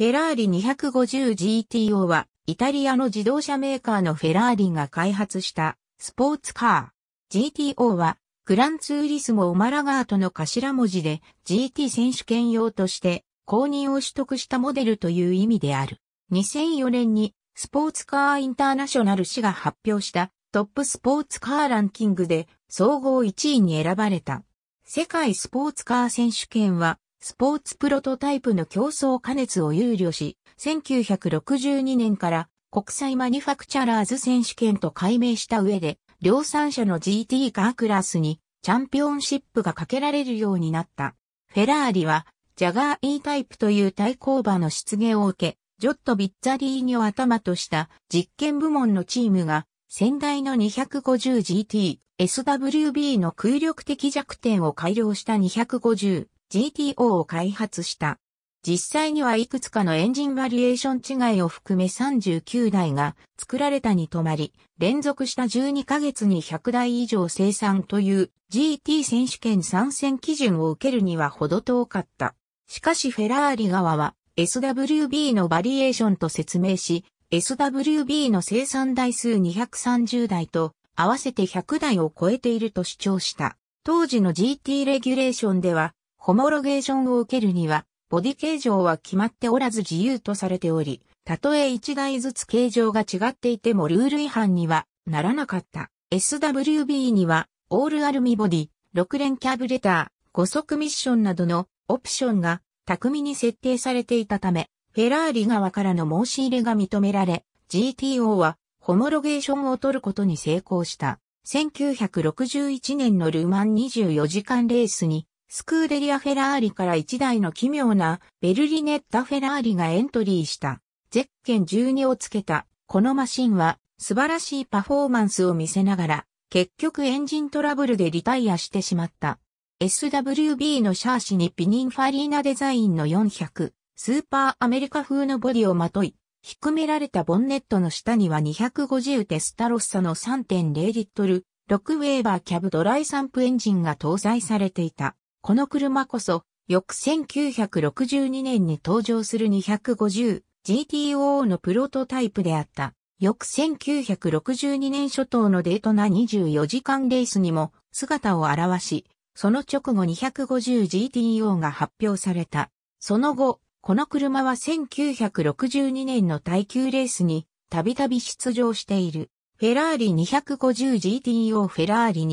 フェラーリ 250GTO は、イタリアの自動車メーカーのフェラーリが開発したスポーツカー。GTO は、グランツーリスモ・オマラガートの頭文字で GT 選手権用として公認を取得したモデルという意味である。2004年にスポーツカーインターナショナル誌が発表したトップスポーツカーランキングで総合1位に選ばれた。世界スポーツカー選手権はスポーツプロトタイプの競争加熱を憂慮し、1962年から国際マニュファクチャラーズ選手権と改名した上で、量産車の GT カークラスにチャンピオンシップがかけられるようになった。フェラーリは、ジャガー E タイプという対抗馬の出現を受け、ジョット・ビッツァリーニを頭とした実験部門のチームが、先代の 250GT、SWB の空力的弱点を改良した250 GTO を開発した。実際にはいくつかのエンジンバリエーション違いを含め39台が作られたに止まり、連続した12ヶ月に100台以上生産という GT 選手権参戦基準を受けるにはほど遠かった。しかしフェラーリ側は SWB のバリエーションと説明し、SWB の生産台数230台と合わせて100台を超えていると主張した。当時の GT レギュレーションではホモロゲーションを受けるには、ボディ形状は決まっておらず自由とされており、たとえ1台ずつ形状が違っていてもルール違反にはならなかった。SWB には、オールアルミボディ、6連キャブレター、5速ミッションなどのオプションが巧みに設定されていたため、フェラーリ側からの申し入れが認められ、GTO はホモロゲーションを取ることに成功した。1961年のルマン24時間レースにスクーデリア・フェラーリから一台の奇妙なベルリネッタ・フェラーリがエントリーした。ゼッケン12をつけた。このマシンは素晴らしいパフォーマンスを見せながら、結局エンジントラブルでリタイアしてしまった。SWB のシャーシにピニンファリーナデザインの400、スーパーアメリカ風のボディをまとい、低められたボンネットの下には250テスタロッサの3.0リットル、6ウェーバーキャブドライサンプエンジンが搭載されていた。この車こそ、翌1962年に登場する 250GTO のプロトタイプであった。翌1962年初頭のデートな24時間レースにも姿を現し、その直後 250GTO が発表された。その後、この車は1962年の耐久レースにたびたび出場している。フェラーリ 250GTO フェラーリ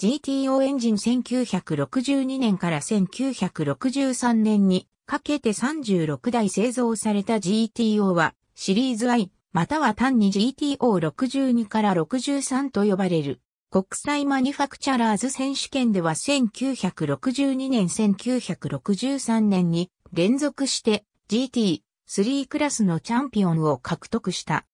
GTO エンジン1962年から1963年にかけて36台製造された GTO はシリーズ I または単に GTO62 から63と呼ばれる。国際マニファクチャラーズ選手権では1962年1963年に連続して GT3 クラスのチャンピオンを獲得した。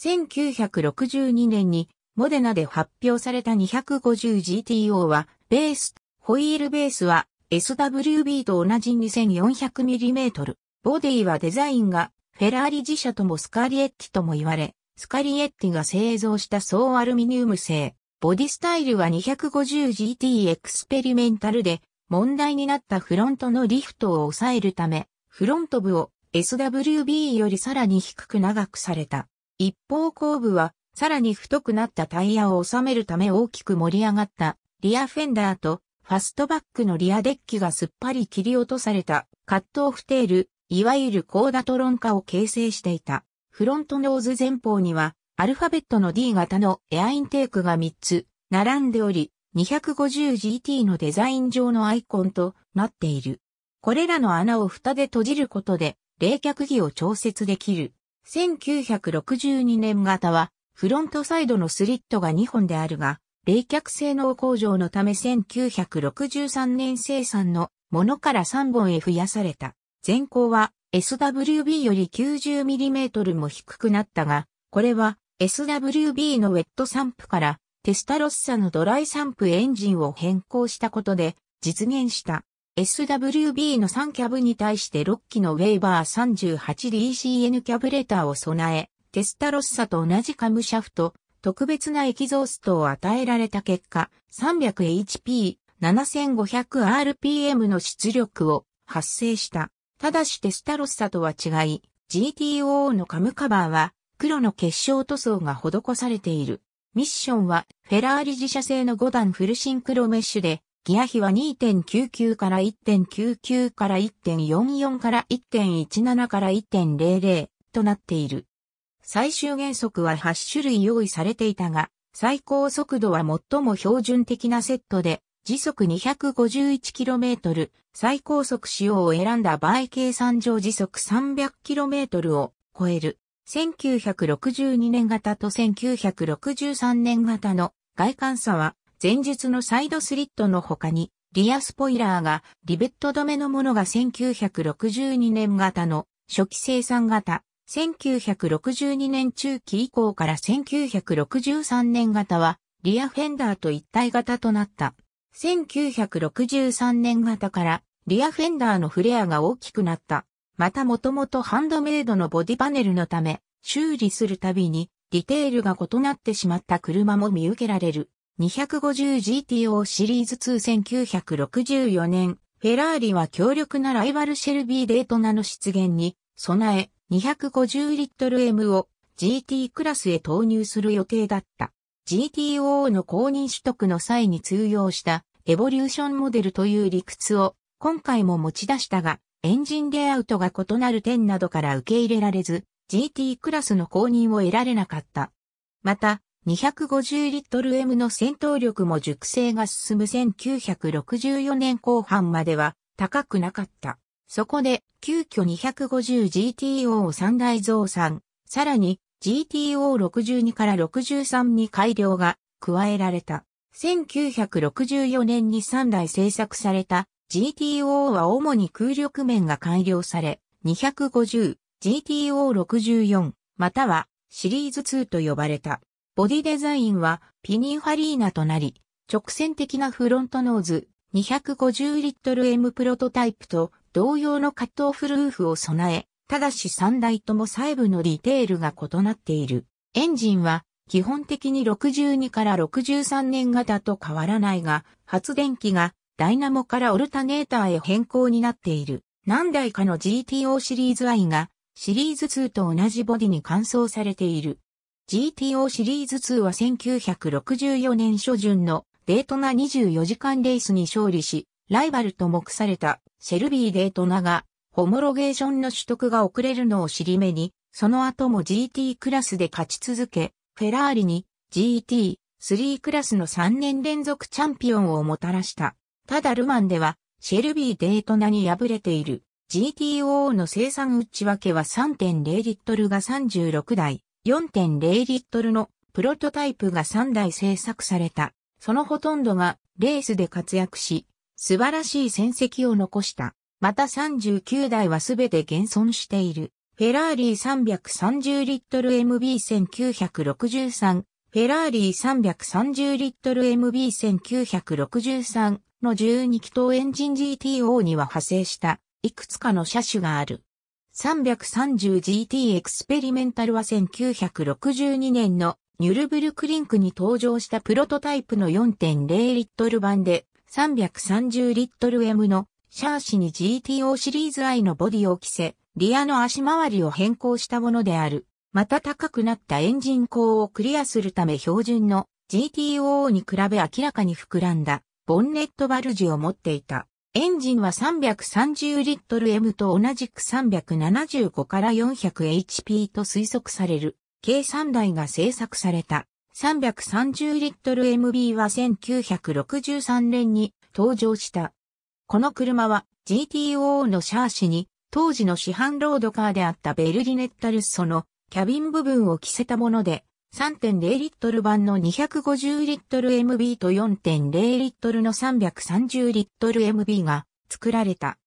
1962年にモデナで発表された 250GTO は、ベース、ホイールベースは SWB と同じ 2400mm。ボディはデザインがフェラーリ自社ともスカリエッティとも言われ、スカリエッティが製造した総アルミニウム製。ボディスタイルは 250GT エクスペリメンタルで問題になったフロントのリフトを抑えるため、フロント部を SWB よりさらに低く長くされた。一方後部はさらに太くなったタイヤを収めるため大きく盛り上がったリアフェンダーとファストバックのリアデッキがすっぱり切り落とされたカットオフテール、いわゆるコーダトロン化を形成していた。フロントノーズ前方にはアルファベットの D 型のエアインテークが3つ並んでおり、250GT のデザイン上のアイコンとなっている。これらの穴を蓋で閉じることで冷却儀を調節できる。1962年型はフロントサイドのスリットが2本であるが、冷却性能向上のため1963年生産のものから3本へ増やされた。前高は SWB より 90mm も低くなったが、これは SWB のウェット散布からテスタロッサのドライ散布エンジンを変更したことで実現した。SWB の3キャブに対して6機のウェーバー 38DCN キャブレターを備え、テスタロッサと同じカムシャフト、特別なエキゾーストを与えられた結果、300HP、7500rpm の出力を発生した。ただしテスタロッサとは違い、GTO のカムカバーは黒の結晶塗装が施されている。ミッションはフェラーリ自社製の5段フルシンクロメッシュで、ギア比は2.99から1.99から1.44から1.17から1.00となっている。最終原則は8種類用意されていたが、最高速度は最も標準的なセットで、時速 251km、最高速仕様を選んだ場合計算上時速 300km を超える。1962年型と1963年型の外観差は前述のサイドスリットの他にリアスポイラーがリベット止めのものが1962年型の初期生産型1962年中期以降から1963年型は、リアフェンダーと一体型となった。1963年型から、リアフェンダーのフレアが大きくなった。またもともとハンドメイドのボディパネルのため、修理するたびに、ディテールが異なってしまった車も見受けられる。250GTO シリーズ2964年、フェラーリは強力なライバルシェルビー・デートナの出現に備え、250リットル M を GT クラスへ投入する予定だった。GTO の公認取得の際に通用したエボリューションモデルという理屈を今回も持ち出したが、エンジンレイアウトが異なる点などから受け入れられず、GT クラスの公認を得られなかった。また、250リットル M の戦闘力も熟成が進む1964年後半までは高くなかった。そこで、急遽 250GTO を3台増産、さらに GTO62 から63に改良が加えられた。1964年に3台製作された GTO は主に空力面が改良され、250、GTO64、またはシリーズ2と呼ばれた。ボディデザインはピニーファリーナとなり、直線的なフロントノーズ、250リットル M プロトタイプと同様のカットオフルーフを備え、ただし3台とも細部のディテールが異なっている。エンジンは基本的に62から63年型と変わらないが、発電機がダイナモからオルタネーターへ変更になっている。何台かの GTO シリーズ I がシリーズ2と同じボディに換装されている。GTO シリーズ2は1964年初旬のデートな24時間レースに勝利し、ライバルと目されたシェルビー・デートナが、ホモロゲーションの取得が遅れるのを尻目に、その後も GT クラスで勝ち続け、フェラーリに GT、3クラスの3年連続チャンピオンをもたらした。ただルマンでは、シェルビー・デートナに敗れている。GTO の生産内訳は3.0リットルが36台、4.0リットルのプロトタイプが3台製作された。そのほとんどがレースで活躍し、素晴らしい戦績を残した。また39台はすべて現存している。フェラーリー330リットル MB1963、フェラーリー330リットル MB1963 の12気筒エンジン GTO には派生したいくつかの車種がある。330GT エクスペリメンタルは1962年のニュルブルクリンクに登場したプロトタイプの4.0リットル版で330リットル M のシャーシに GTO シリーズ I のボディを着せ、リアの足回りを変更したものである。また高くなったエンジン口をクリアするため標準の GTO に比べ明らかに膨らんだボンネットバルジを持っていた。エンジンは330リットル M と同じく375から 400HP と推測される計3台が製作された。330リットル MB は1963年に登場した。この車は GTO のシャーシに当時の市販ロードカーであったベルリネッタルッソのキャビン部分を着せたもので3.0リットル版の250リットル MB と4.0リットルの330リットル MB が作られた。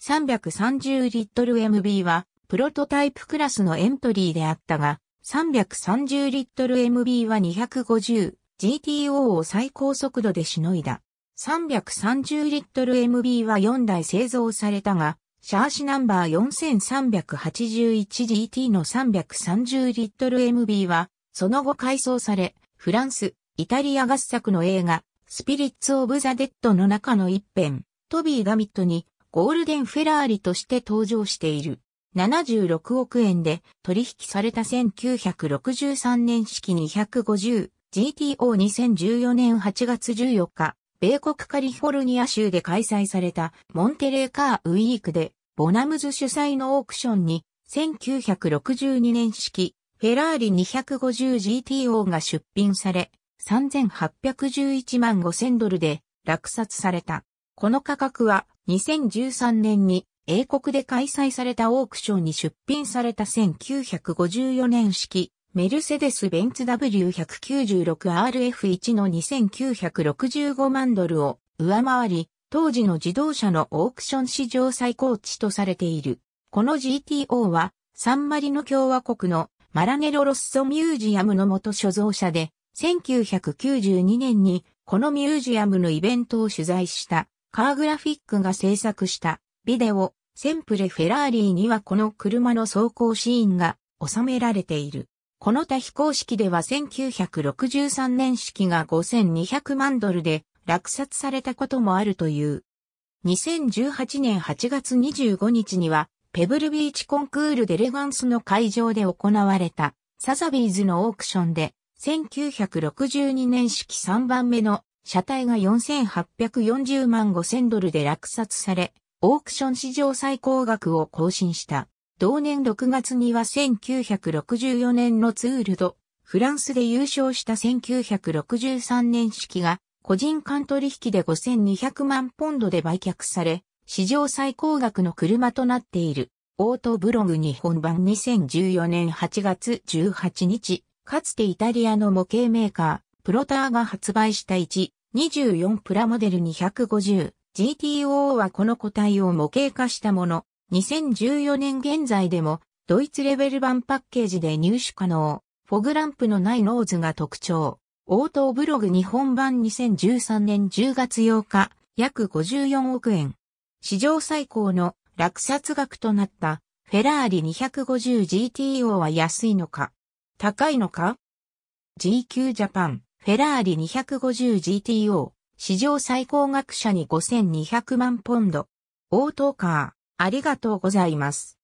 330リットル MB はプロトタイプクラスのエントリーであったが、330リットル MB は 250GTO を最高速度でしのいだ。330リットル MB は4台製造されたが、シャーシナンバー 4381GT の330リットル MB は、その後改装され、フランス、イタリア合作の映画、スピリッツ・オブ・ザ・デッドの中の一編、トビー・ガミットに、ゴールデン・フェラーリとして登場している。76億円で取引された1963年式 250GTO2014 年8月14日、米国カリフォルニア州で開催されたモンテレーカーウィークでボナムズ主催のオークションに1962年式フェラーリ 250GTO が出品され3811万5000ドルで落札された。この価格は2013年に英国で開催されたオークションに出品された1954年式、メルセデス・ベンツ W196RF1 の2965万ドルを上回り、当時の自動車のオークション史上最高値とされている。この GTO は、サンマリノ共和国のマラネロ・ロッソ・ミュージアムの元所蔵者で、1992年にこのミュージアムのイベントを取材したカーグラフィックが制作したビデオ、センプレ・フェラーリーにはこの車の走行シーンが収められている。この他非公式では1963年式が5200万ドルで落札されたこともあるという。2018年8月25日には、ペブルビーチコンクールデレガンスの会場で行われた、サザビーズのオークションで、1962年式3番目の車体が4840万5000ドルで落札され、オークション史上最高額を更新した。同年6月には1964年のツールド、フランスで優勝した1963年式が、個人間取引で5200万ポンドで売却され、史上最高額の車となっている。オートブログ日本版2014年8月18日、かつてイタリアの模型メーカー、プロターが発売した1、24プラモデル250。GTO はこの個体を模型化したもの、2014年現在でも、ドイツレベル版パッケージで入手可能、フォグランプのないノーズが特徴。応答ブログ日本版2013年10月8日、約54億円。史上最高の落札額となったフェラーリ 250GTO は安いのか高いのか ?GQ ジャパンフェラーリ 250GTO 史上最高額者に5200万ポンド。応答カー、ありがとうございます。